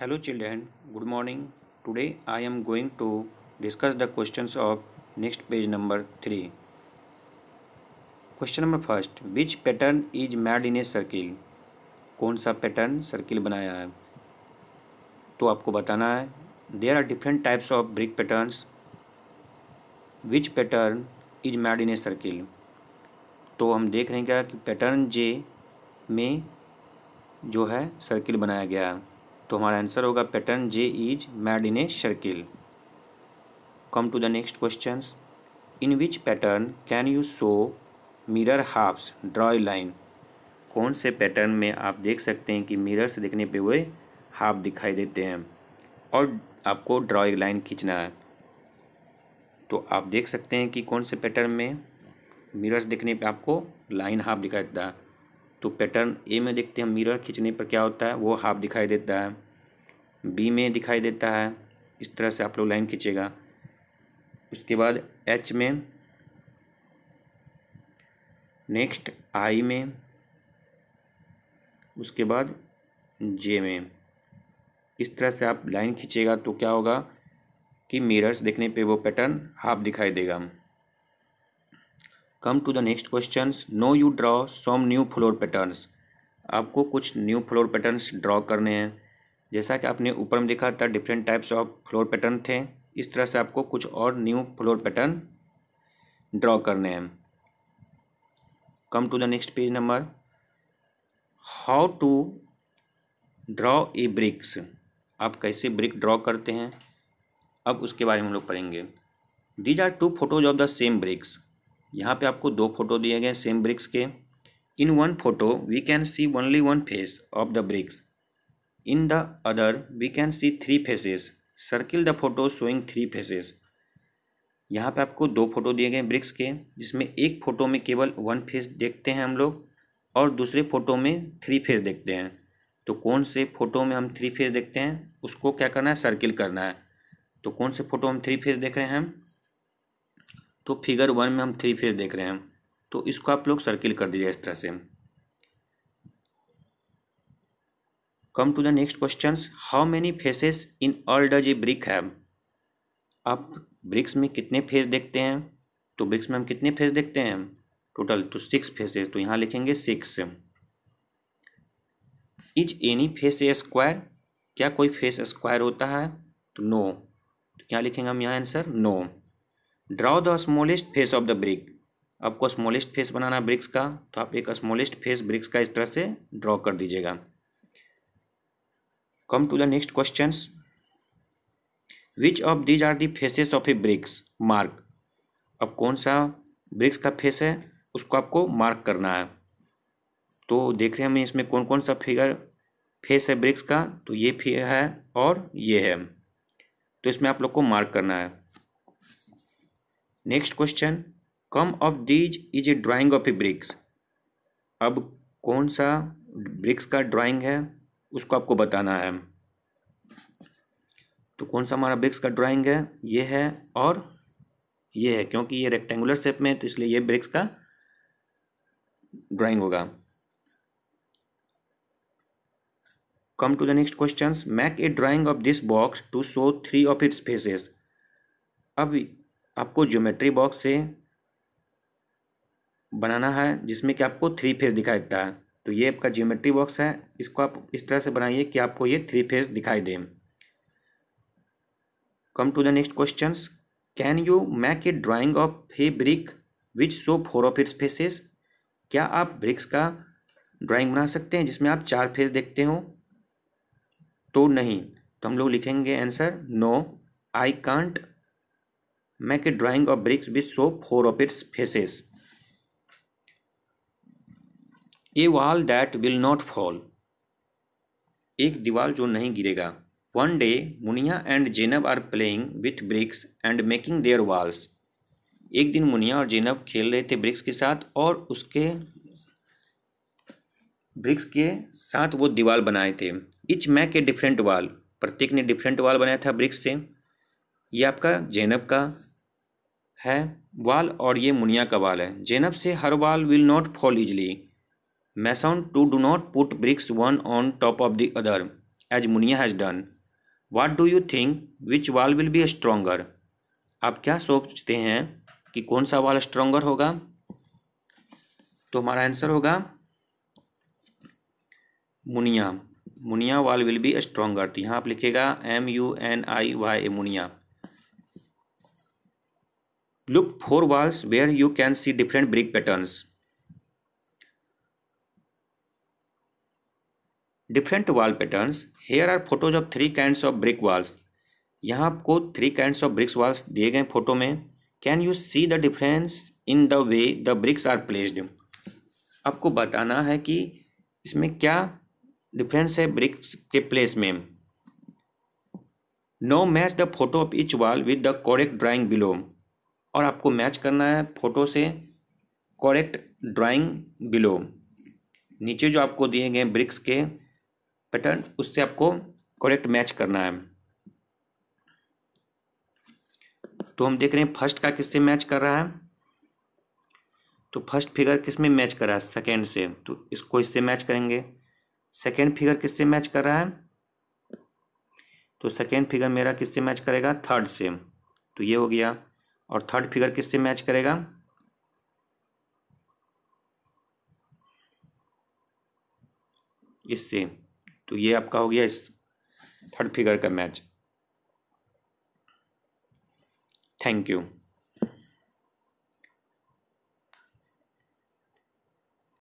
hello children good morning today I am going to discuss the questions of next page number three question number first which pattern is made in a circle कौन सा pattern circle बनाया है तो आपको बताना है there are different types of brick patterns which pattern is made in a circle तो हम देख रहे हैं क्या कि पैटर्न जे में जो है सर्किल बनाया गया है तो हमारा आंसर होगा pattern J is made in a circle come to the next question in which pattern can you show mirror halves draw a line कौन से पैटर्न में आप देख सकते हैं कि मिरर से देखने पे वे हाफ दिखाई देते हैं और आपको ड्रॉ लाइन खींचना है तो आप देख सकते हैं कि कौन से पैटर्न में मिरर्स देखने पे आपको लाइन हाफ दिखाई देता है तो पैटर्न ए में देखते हैं मिरर खींचने पर क्या होता है वो हाफ दिखाई देता है बी में दिखाई देता है इस तरह से आप लोग लाइन खींचेगा उसके बाद एच में नेक्स्ट आई में उसके बाद जे में इस तरह से आप लाइन खींचेगा तो क्या होगा कि मिरर्स देखने पे वो पैटर्न हाफ दिखाई देगा come to the next question now you draw some new floor patterns आपको कुछ न्यू फ्लोर पैटर्न्स ड्रॉ करने हैं जैसा कि आपने ऊपर में देखा था different types of floor pattern थे इस तरह से आपको कुछ और न्यू फ्लोर पैटर्न ड्रॉ करने हैं come to the next page number how to draw a bricks आप कैसे ब्रिक ड्रॉ करते हैं अब उसके बारे में हम लोग पढ़ेंगे these are two photos of the same bricks यहाँ पे आपको दो फोटो दिए गए सेम ब्रिक्स के in one photo we can see only one face of the bricks in the other we can see three faces circle the photo showing three faces यहाँ पे आपको दो फोटो दिए गए ब्रिक्स के जिसमें एक फ़ोटो में केवल वन फेस देखते हैं हम लोग और दूसरे फोटो में थ्री फेस देखते हैं तो कौन से फ़ोटो में हम थ्री फेस देखते हैं उसको क्या करना है सर्किल करना है तो कौन से फ़ोटो हम थ्री फेस देख रहे हैं तो फिगर वन में हम थ्री फेस देख रहे हैं तो इसको आप लोग सर्किल कर दीजिए इस तरह से come to the next question how many faces in all does a brick है आप ब्रिक्स में कितने फेस देखते हैं तो ब्रिक्स में हम कितने फेस देखते हैं टोटल तो सिक्स फेसेस तो यहाँ लिखेंगे six is any face a square क्या कोई फेस स्क्वायर होता है तो नो तो क्या लिखेंगे हम यहाँ answer now draw the smallest face of the brick आपको स्मॉलेस्ट फेस बनाना ब्रिक्स का तो आप एक स्मॉलेस्ट फेस ब्रिक्स का इस तरह से ड्रॉ कर दीजिएगा come to the next questions which of these are the faces of a bricks mark अब कौन सा ब्रिक्स का फेस है उसको आपको मार्क करना है तो देख रहे हैं हमें इसमें कौन कौन सा फिगर फेस है ब्रिक्स का तो ये फिर है और ये है तो इसमें आप लोग को मार्क करना है next question come of these is a drawing of a bricks अब कौन सा ब्रिक्स का ड्राइंग है उसको आपको बताना है तो कौन सा हमारा ब्रिक्स का ड्राइंग है ये है और ये है क्योंकि ये रेक्टेंगुलर शेप में है तो इसलिए ये ब्रिक्स का ड्राइंग होगा come to the next question make a drawing of this box to show three of its faces अब आपको ज्योमेट्री बॉक्स से बनाना है जिसमें कि आपको थ्री फेस दिखाई देता है तो ये आपका जियोमेट्री बॉक्स है इसको आप इस तरह से बनाइए कि आपको ये थ्री फेज दिखाई दे come to the next question can you make a drawing of a brick which shows four of its faces क्या आप ब्रिक्स का ड्राइंग बना सकते हैं जिसमें आप चार फेज देखते हो तो नहीं तो हम लोग लिखेंगे answer no I can't make a drawing of bricks which shows four of its faces a wall that will not fall एक दीवार जो नहीं गिरेगा one day Muniya and Zainab are playing with bricks and making their walls एक दिन मुनिया और जेनब खेल रहे थे ब्रिक्स के साथ और उसके ब्रिक्स के साथ वो दीवार बनाए थे इच मैक ए डिफरेंट वाल प्रत्येक ने डिफरेंट वाल बनाया था ब्रिक्स से ये आपका जेनब का है वाल और ये मुनिया का वाल है जेनब says her wall will not fall easily Mason to do not put bricks one on top of the other as Muniya has done what do you think which wall will B stronger आप क्या सोचते हैं कि कौन सा वाल stronger होगा तो हमारा आंसर होगा मुनिया मुनिया वाल विल बी स्ट्रोंगर तो यहाँ आप लिखेगा M U N I Y A Muniya look for walls where you can see different brick patterns different wall patterns here are photos of three kinds of brick walls यहाँ आपको three kinds of bricks walls दिए गए photo में can you see the difference in the way the bricks are placed आपको बताना है कि इसमें क्या डिफरेंस है ब्रिक्स के प्लेस में now match the photo of each wall with the correct drawing below और आपको मैच करना है फोटो से कॉरेक्ट ड्राइंग बिलो नीचे जो आपको दिए गए ब्रिक्स के पैटर्न उससे आपको करेक्ट मैच करना है तो हम देख रहे हैं फर्स्ट का किससे मैच कर रहा है तो फर्स्ट फिगर किस में मैच कर रहा है सेकेंड से तो इसको इससे मैच करेंगे सेकेंड फिगर किससे मैच कर रहा है तो सेकेंड फिगर मेरा किससे मैच करेगा थर्ड से तो ये हो गया और थर्ड फिगर किससे मैच करेगा इससे तो ये आपका हो गया इस थर्ड फिगर का मैच थैंक यू